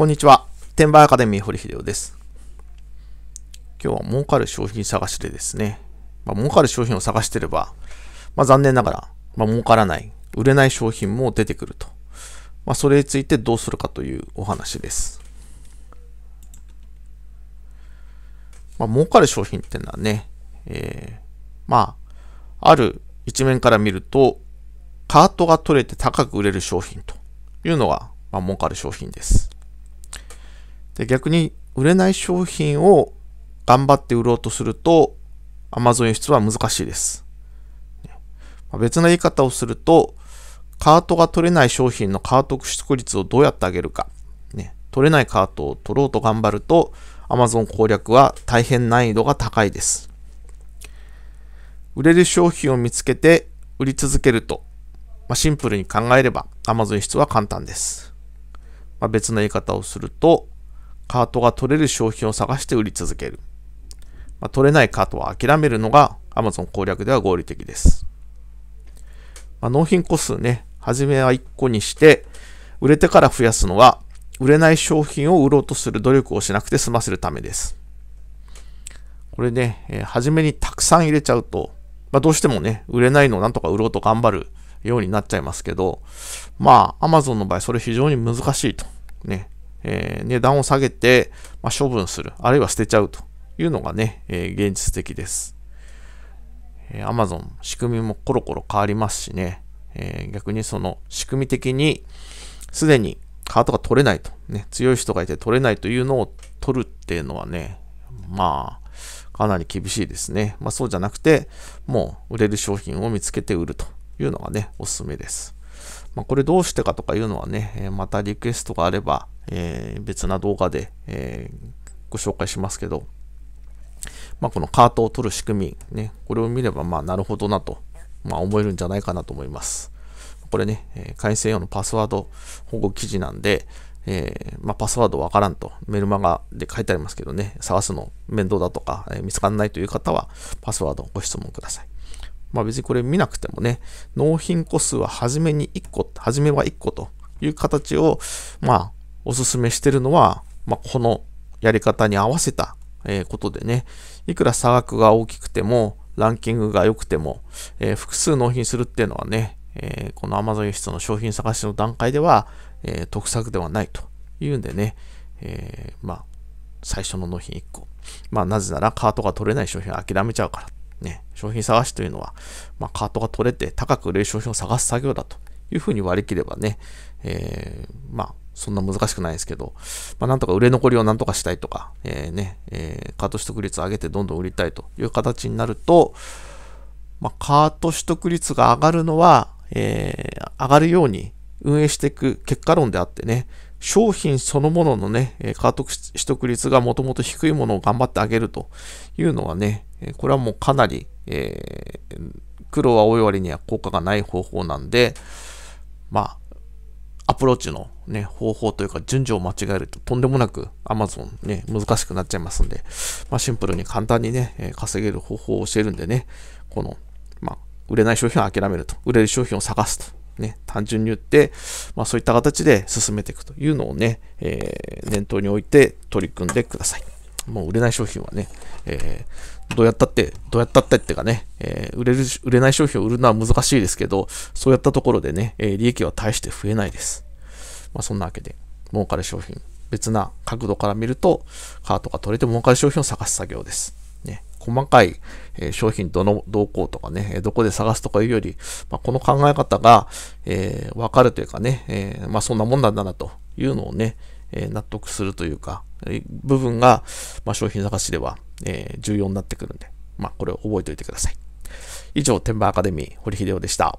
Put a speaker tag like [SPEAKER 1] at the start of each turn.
[SPEAKER 1] こんにちは。転売アカデミー堀秀夫です。今日は儲かる商品探しでですね、まあ、儲かる商品を探してれば、まあ、残念ながら、まあ、儲からない、売れない商品も出てくると。まあ、それについてどうするかというお話です。まあ、儲かる商品っていうのはね、えー、まあ、ある一面から見ると、カートが取れて高く売れる商品というのが、まあ、儲かる商品です。で逆に売れない商品を頑張って売ろうとすると Amazon 輸出は難しいです。別の言い方をすると、カートが取れない商品のカート取得率をどうやって上げるか。ね、取れないカートを取ろうと頑張ると、Amazon 攻略は大変難易度が高いです。売れる商品を見つけて売り続けると、まあ、シンプルに考えれば Amazon 輸出は簡単です。まあ、別の言い方をすると、カートが取れる商品を探して売り続ける。まあ、取れないカートは諦めるのが Amazon 攻略では合理的です。まあ、納品個数ね、じめは1個にして、売れてから増やすのは、売れない商品を売ろうとする努力をしなくて済ませるためです。これね、えー、初めにたくさん入れちゃうと、まあ、どうしてもね、売れないのをなんとか売ろうと頑張るようになっちゃいますけど、まあ、Amazon の場合、それ非常に難しいと。ね。えー、値段を下げて、まあ、処分する、あるいは捨てちゃうというのがね、えー、現実的です。えー、Amazon、仕組みもコロコロ変わりますしね、えー、逆にその仕組み的に、すでにカートが取れないと、ね、強い人がいて取れないというのを取るっていうのはね、まあ、かなり厳しいですね。まあそうじゃなくて、もう売れる商品を見つけて売るというのがね、おすすめです。まあ、これどうしてかとかいうのはね、えまたリクエストがあれば、えー、別な動画で、えー、ご紹介しますけど、まあ、このカートを取る仕組み、ね、これを見れば、まあ、なるほどなと、まあ、思えるんじゃないかなと思います。これね、えー、改正用のパスワード保護記事なんで、えー、まあ、パスワードわからんとメルマガで書いてありますけどね、探すの面倒だとか、えー、見つかんないという方はパスワードご質問ください。まあ別にこれ見なくてもね、納品個数は初めに1個、初めは1個という形を、まあ、おすすめしてるのは、まあこのやり方に合わせた、えことでね、いくら差額が大きくても、ランキングが良くても、えー、複数納品するっていうのはね、えー、この Amazon 輸出の商品探しの段階では、えー、得策ではないというんでね、えまあ、最初の納品1個。まあ、なぜならカートが取れない商品は諦めちゃうから。ね、商品探しというのは、まあ、カートが取れて高く売れる商品を探す作業だというふうに割り切ればね、えー、まあ、そんな難しくないですけど、まあ、なんとか売れ残りをなんとかしたいとか、えー、ね、えー、カート取得率を上げてどんどん売りたいという形になると、まあ、カート取得率が上がるのは、えー、上がるように運営していく結果論であってね、商品そのもののね、獲得取得率がもともと低いものを頑張ってあげるというのはね、これはもうかなり、えー、黒は多い割には効果がない方法なんで、まあ、アプローチの、ね、方法というか順序を間違えるととんでもなく Amazon ね、難しくなっちゃいますんで、まあ、シンプルに簡単にね、稼げる方法を教えるんでね、この、まあ、売れない商品を諦めると、売れる商品を探すとね、単純に言って、まあ、そういった形で進めていくというのをね、えー、念頭に置いて取り組んでください。もう売れない商品はね、えー、どうやったって、どうやったってってかね、えー、売れる、売れない商品を売るのは難しいですけど、そうやったところでね、え利益は大して増えないです。まあ、そんなわけで、儲かる商品、別な角度から見ると、カートが取れて儲かる商品を探す作業です。細かい、え商品との動向とかね、どこで探すとかいうより、まあ、この考え方が、えー、わかるというかね、えー、まあ、そんなもんなんだなというのをね、え納得するというか、部分が、まあ、商品探しでは、え重要になってくるんで、まあ、これを覚えておいてください。以上、天板アカデミー、堀秀夫でした。